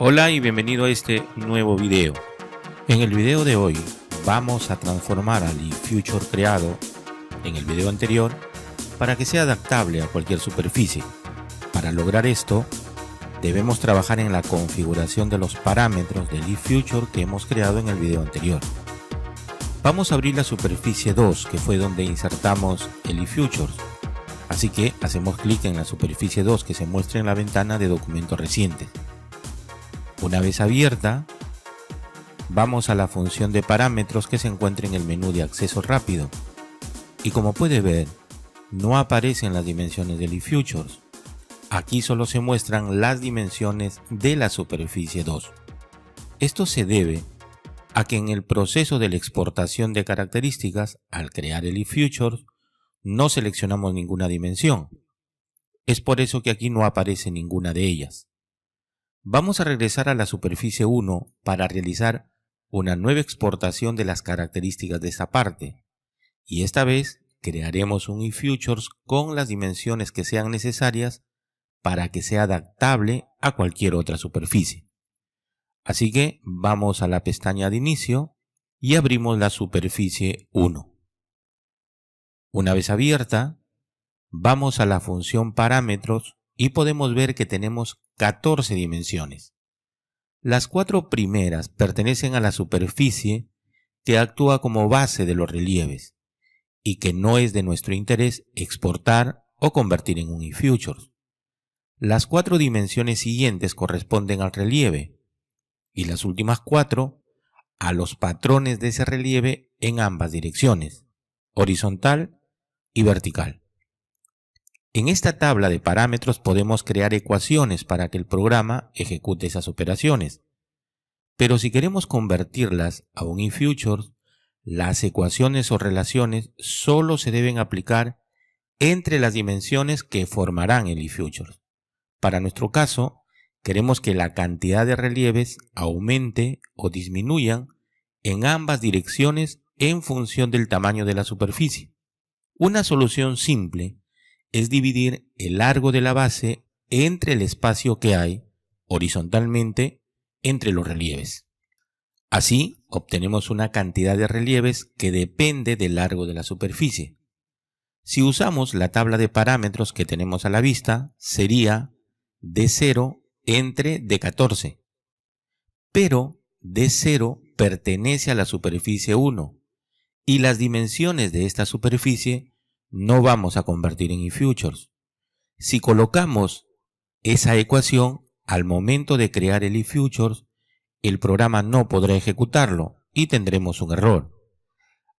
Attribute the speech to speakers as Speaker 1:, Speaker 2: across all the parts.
Speaker 1: Hola y bienvenido a este nuevo video. En el video de hoy vamos a transformar al eFuture creado en el video anterior para que sea adaptable a cualquier superficie. Para lograr esto, debemos trabajar en la configuración de los parámetros del eFuture que hemos creado en el video anterior. Vamos a abrir la superficie 2, que fue donde insertamos el eFuture. Así que hacemos clic en la superficie 2 que se muestra en la ventana de documentos recientes. Una vez abierta, vamos a la función de parámetros que se encuentra en el menú de acceso rápido. Y como puede ver, no aparecen las dimensiones del eFutures. Aquí solo se muestran las dimensiones de la superficie 2. Esto se debe a que en el proceso de la exportación de características, al crear el eFutures, no seleccionamos ninguna dimensión. Es por eso que aquí no aparece ninguna de ellas. Vamos a regresar a la superficie 1 para realizar una nueva exportación de las características de esta parte. Y esta vez crearemos un eFutures con las dimensiones que sean necesarias para que sea adaptable a cualquier otra superficie. Así que vamos a la pestaña de inicio y abrimos la superficie 1. Una vez abierta, vamos a la función parámetros y podemos ver que tenemos 14 dimensiones. Las cuatro primeras pertenecen a la superficie que actúa como base de los relieves y que no es de nuestro interés exportar o convertir en un e-futures. Las cuatro dimensiones siguientes corresponden al relieve y las últimas cuatro a los patrones de ese relieve en ambas direcciones, horizontal y vertical. En esta tabla de parámetros podemos crear ecuaciones para que el programa ejecute esas operaciones. Pero si queremos convertirlas a un e-Futures, las ecuaciones o relaciones solo se deben aplicar entre las dimensiones que formarán el eFutures. Para nuestro caso, queremos que la cantidad de relieves aumente o disminuyan en ambas direcciones en función del tamaño de la superficie. Una solución simple es dividir el largo de la base entre el espacio que hay horizontalmente entre los relieves. Así obtenemos una cantidad de relieves que depende del largo de la superficie. Si usamos la tabla de parámetros que tenemos a la vista, sería D0 entre D14. Pero D0 pertenece a la superficie 1 y las dimensiones de esta superficie no vamos a convertir en eFutures. Si colocamos esa ecuación, al momento de crear el eFutures, el programa no podrá ejecutarlo y tendremos un error.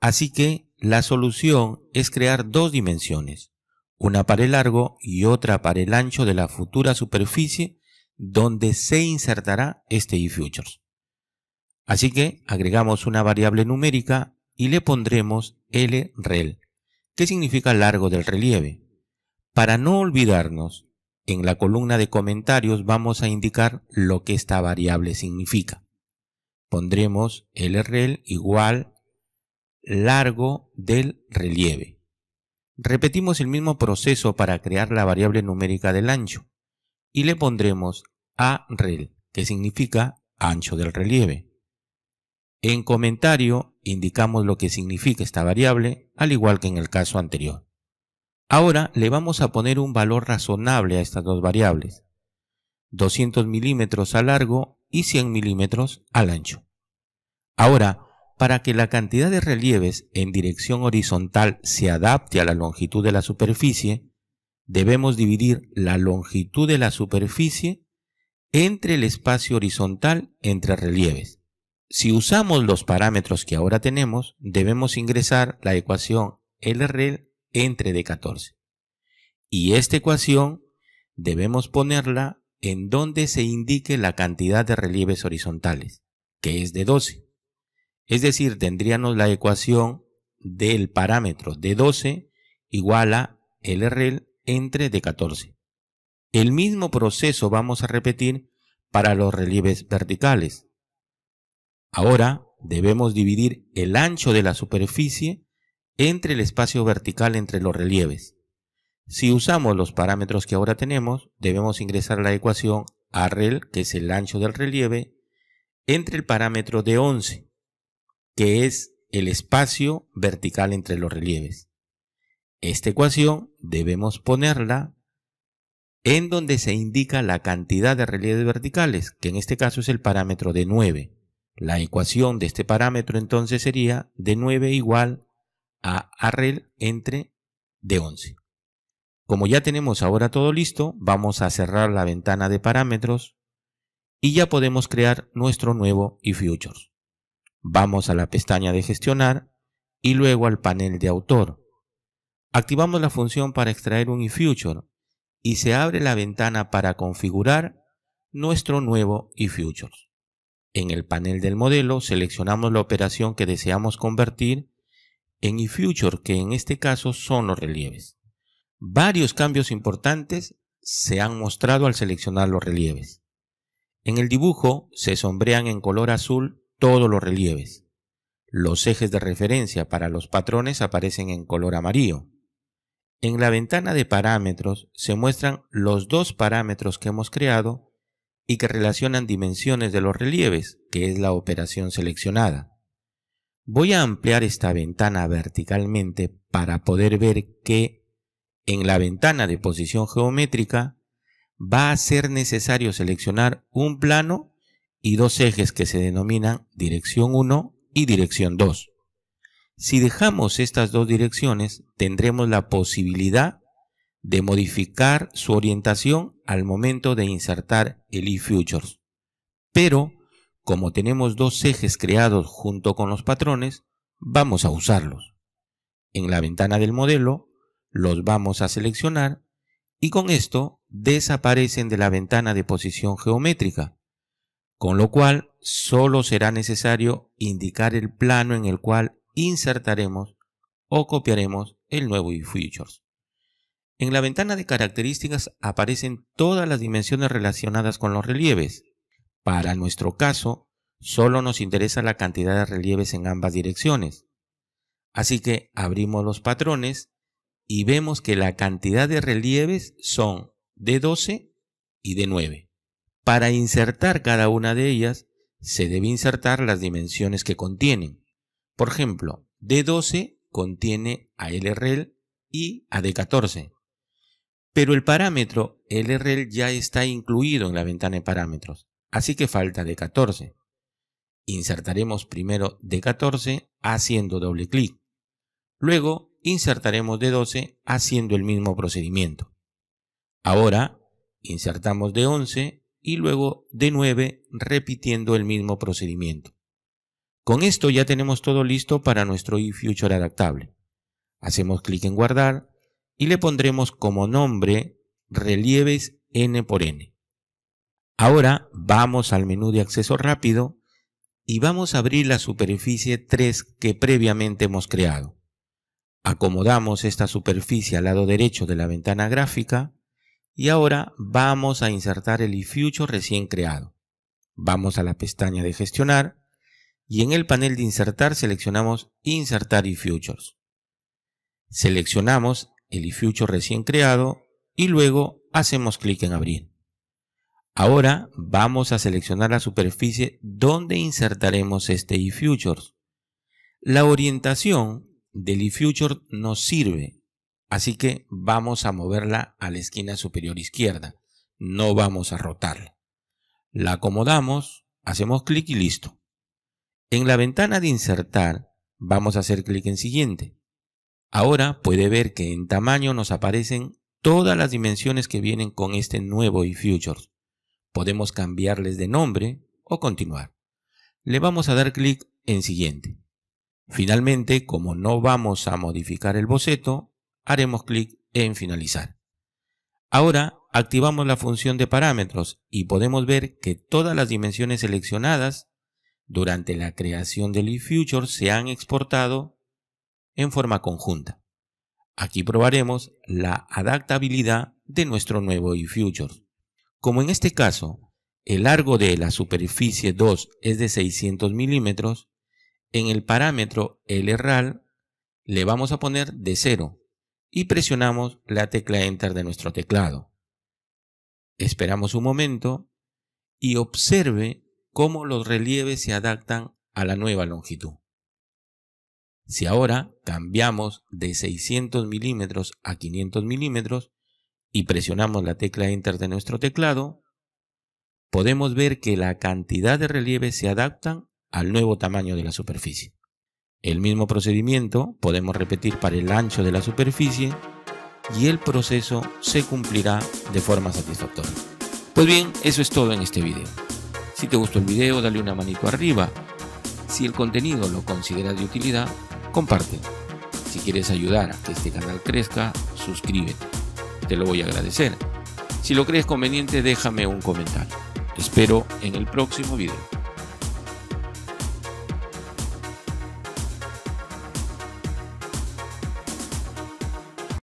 Speaker 1: Así que la solución es crear dos dimensiones, una para el largo y otra para el ancho de la futura superficie donde se insertará este eFutures. Así que agregamos una variable numérica y le pondremos lrel ¿Qué significa largo del relieve? Para no olvidarnos, en la columna de comentarios vamos a indicar lo que esta variable significa. Pondremos Lrel igual largo del relieve. Repetimos el mismo proceso para crear la variable numérica del ancho y le pondremos AREL, que significa ancho del relieve. En comentario indicamos lo que significa esta variable, al igual que en el caso anterior. Ahora le vamos a poner un valor razonable a estas dos variables, 200 milímetros a largo y 100 milímetros al ancho. Ahora, para que la cantidad de relieves en dirección horizontal se adapte a la longitud de la superficie, debemos dividir la longitud de la superficie entre el espacio horizontal entre relieves si usamos los parámetros que ahora tenemos, debemos ingresar la ecuación LRL entre D14. Y esta ecuación debemos ponerla en donde se indique la cantidad de relieves horizontales, que es de 12. Es decir, tendríamos la ecuación del parámetro D12 igual a LRL entre D14. El mismo proceso vamos a repetir para los relieves verticales Ahora debemos dividir el ancho de la superficie entre el espacio vertical entre los relieves. Si usamos los parámetros que ahora tenemos, debemos ingresar la ecuación ARREL, que es el ancho del relieve, entre el parámetro de 11, que es el espacio vertical entre los relieves. Esta ecuación debemos ponerla en donde se indica la cantidad de relieves verticales, que en este caso es el parámetro de 9. La ecuación de este parámetro entonces sería D9 igual a arrel entre D11. Como ya tenemos ahora todo listo, vamos a cerrar la ventana de parámetros y ya podemos crear nuestro nuevo eFutures. Vamos a la pestaña de gestionar y luego al panel de autor. Activamos la función para extraer un e-Future y se abre la ventana para configurar nuestro nuevo eFutures. En el panel del modelo seleccionamos la operación que deseamos convertir en eFuture, que en este caso son los relieves. Varios cambios importantes se han mostrado al seleccionar los relieves. En el dibujo se sombrean en color azul todos los relieves. Los ejes de referencia para los patrones aparecen en color amarillo. En la ventana de parámetros se muestran los dos parámetros que hemos creado y que relacionan dimensiones de los relieves, que es la operación seleccionada. Voy a ampliar esta ventana verticalmente para poder ver que en la ventana de posición geométrica va a ser necesario seleccionar un plano y dos ejes que se denominan dirección 1 y dirección 2. Si dejamos estas dos direcciones, tendremos la posibilidad de modificar su orientación al momento de insertar el eFutures. Pero, como tenemos dos ejes creados junto con los patrones, vamos a usarlos. En la ventana del modelo, los vamos a seleccionar y con esto desaparecen de la ventana de posición geométrica, con lo cual solo será necesario indicar el plano en el cual insertaremos o copiaremos el nuevo eFutures. En la ventana de características aparecen todas las dimensiones relacionadas con los relieves. Para nuestro caso, solo nos interesa la cantidad de relieves en ambas direcciones. Así que abrimos los patrones y vemos que la cantidad de relieves son de 12 y de 9. Para insertar cada una de ellas, se debe insertar las dimensiones que contienen. Por ejemplo, D12 contiene a LRL y a D14. Pero el parámetro LRL ya está incluido en la ventana de parámetros, así que falta de 14 Insertaremos primero de 14 haciendo doble clic. Luego insertaremos de 12 haciendo el mismo procedimiento. Ahora insertamos de 11 y luego de 9 repitiendo el mismo procedimiento. Con esto ya tenemos todo listo para nuestro eFuture adaptable. Hacemos clic en guardar y le pondremos como nombre relieves n por n. Ahora vamos al menú de acceso rápido y vamos a abrir la superficie 3 que previamente hemos creado. Acomodamos esta superficie al lado derecho de la ventana gráfica y ahora vamos a insertar el eFuture recién creado. Vamos a la pestaña de gestionar y en el panel de insertar seleccionamos insertar ifutures. Seleccionamos el eFuture recién creado y luego hacemos clic en abrir. Ahora vamos a seleccionar la superficie donde insertaremos este eFuture. La orientación del eFuture nos sirve, así que vamos a moverla a la esquina superior izquierda, no vamos a rotarla. La acomodamos, hacemos clic y listo. En la ventana de insertar vamos a hacer clic en siguiente. Ahora puede ver que en tamaño nos aparecen todas las dimensiones que vienen con este nuevo eFutures. Podemos cambiarles de nombre o continuar. Le vamos a dar clic en siguiente. Finalmente, como no vamos a modificar el boceto, haremos clic en finalizar. Ahora activamos la función de parámetros y podemos ver que todas las dimensiones seleccionadas durante la creación del eFutures se han exportado en forma conjunta. Aquí probaremos la adaptabilidad de nuestro nuevo eFutures. Como en este caso, el largo de la superficie 2 es de 600 milímetros, en el parámetro LRAL le vamos a poner de 0 y presionamos la tecla Enter de nuestro teclado. Esperamos un momento y observe cómo los relieves se adaptan a la nueva longitud. Si ahora cambiamos de 600 milímetros a 500 milímetros y presionamos la tecla Enter de nuestro teclado, podemos ver que la cantidad de relieve se adaptan al nuevo tamaño de la superficie. El mismo procedimiento podemos repetir para el ancho de la superficie y el proceso se cumplirá de forma satisfactoria. Pues bien, eso es todo en este video. Si te gustó el video, dale una manito arriba. Si el contenido lo consideras de utilidad, comparte. Si quieres ayudar a que este canal crezca, suscríbete. Te lo voy a agradecer. Si lo crees conveniente, déjame un comentario. espero en el próximo video.